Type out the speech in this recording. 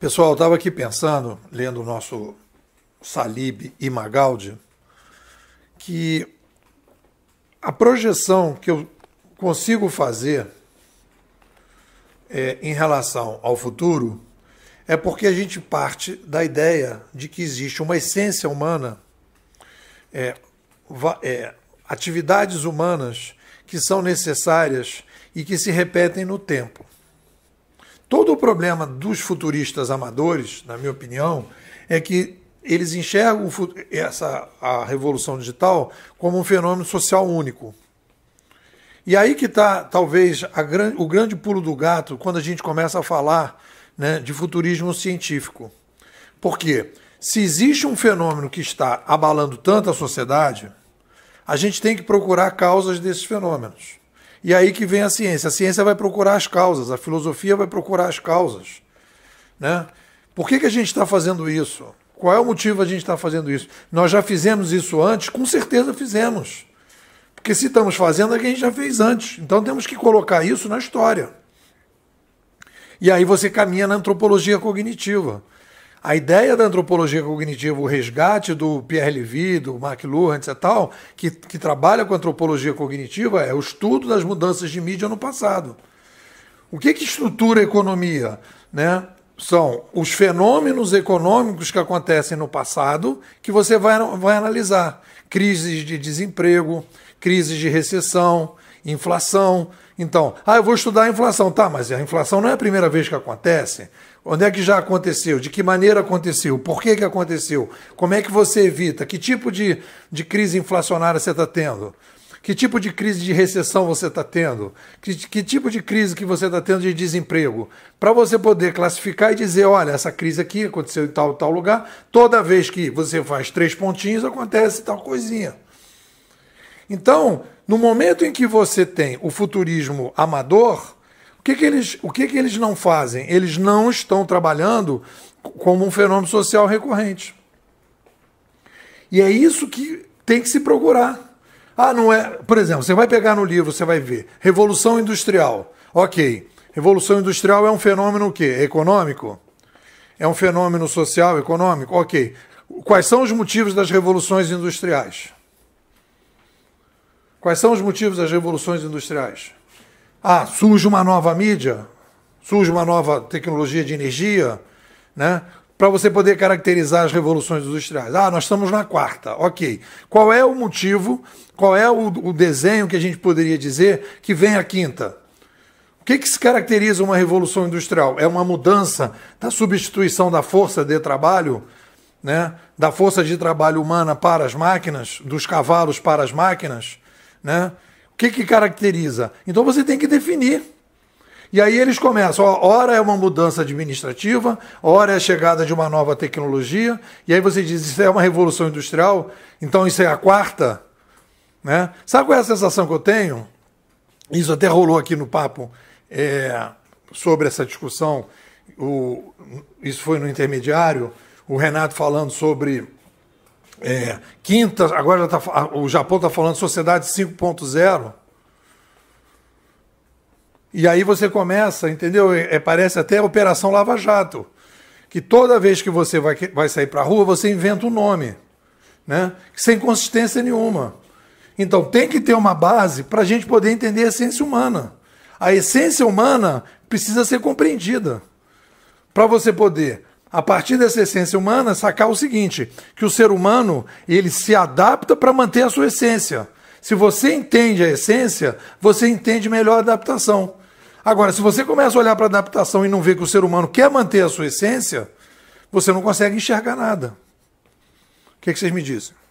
Pessoal, estava aqui pensando, lendo o nosso Salib e Magaldi, que a projeção que eu consigo fazer é, em relação ao futuro é porque a gente parte da ideia de que existe uma essência humana, é, é, atividades humanas que são necessárias e que se repetem no tempo. Todo o problema dos futuristas amadores, na minha opinião, é que eles enxergam essa, a revolução digital como um fenômeno social único. E aí que está, talvez, gran, o grande pulo do gato quando a gente começa a falar né, de futurismo científico. Por quê? Se existe um fenômeno que está abalando tanto a sociedade, a gente tem que procurar causas desses fenômenos. E aí que vem a ciência. A ciência vai procurar as causas, a filosofia vai procurar as causas. Né? Por que, que a gente está fazendo isso? Qual é o motivo a gente está fazendo isso? Nós já fizemos isso antes? Com certeza fizemos. Porque se estamos fazendo é que a gente já fez antes. Então temos que colocar isso na história. E aí você caminha na antropologia cognitiva. A ideia da antropologia cognitiva, o resgate do Pierre Levy, do Mark Lurhan e tal, que, que trabalha com antropologia cognitiva, é o estudo das mudanças de mídia no passado. O que, que estrutura a economia? Né? São os fenômenos econômicos que acontecem no passado que você vai, vai analisar. Crises de desemprego, crises de recessão, inflação. Então, ah, eu vou estudar a inflação. Tá, mas a inflação não é a primeira vez que acontece. Onde é que já aconteceu? De que maneira aconteceu? Por que, que aconteceu? Como é que você evita? Que tipo de, de crise inflacionária você está tendo? Que tipo de crise de recessão você está tendo? Que, que, tipo de crise que você está tendo de desemprego? Para você poder classificar e dizer, olha, essa crise aqui aconteceu em tal tal lugar, toda vez que você faz três pontinhos, acontece tal coisinha. Então, no momento em que você tem o futurismo amador, o que, que, eles, o que, que eles não fazem? Eles não estão trabalhando como um fenômeno social recorrente. E é isso que tem que se procurar. Ah, não é. Por exemplo, você vai pegar no livro, você vai ver. Revolução Industrial. Ok. Revolução Industrial é um fenômeno o quê? É econômico? É um fenômeno social, econômico? Ok. Quais são os motivos das revoluções industriais? Quais são os motivos das revoluções industriais? Ah, surge uma nova mídia, surge uma nova tecnologia de energia, né? Para você poder caracterizar as revoluções industriais. Ah, nós estamos na quarta, ok. Qual é o motivo, qual é o, o desenho que a gente poderia dizer que vem a quinta? O que, que se caracteriza uma revolução industrial? É uma mudança da substituição da força de trabalho, né? da força de trabalho humana para as máquinas, dos cavalos para as máquinas, né? O que, que caracteriza? Então você tem que definir. E aí eles começam, ó, ora é uma mudança administrativa, ora é a chegada de uma nova tecnologia, e aí você diz, isso é uma revolução industrial, então isso é a quarta, né? Sabe qual é a sensação que eu tenho? Isso até rolou aqui no papo é, sobre essa discussão, o, isso foi no intermediário, o Renato falando sobre é, quinta, agora tá, o Japão está falando sociedade 5.0. E aí você começa, entendeu? É, é parece até Operação Lava Jato. Que toda vez que você vai, vai sair para a rua, você inventa um nome, né? sem consistência nenhuma. Então tem que ter uma base para a gente poder entender a essência humana. A essência humana precisa ser compreendida. Para você poder a partir dessa essência humana, sacar o seguinte: que o ser humano ele se adapta para manter a sua essência. Se você entende a essência, você entende melhor a adaptação. Agora, se você começa a olhar para a adaptação e não vê que o ser humano quer manter a sua essência, você não consegue enxergar nada. O que, é que vocês me dizem?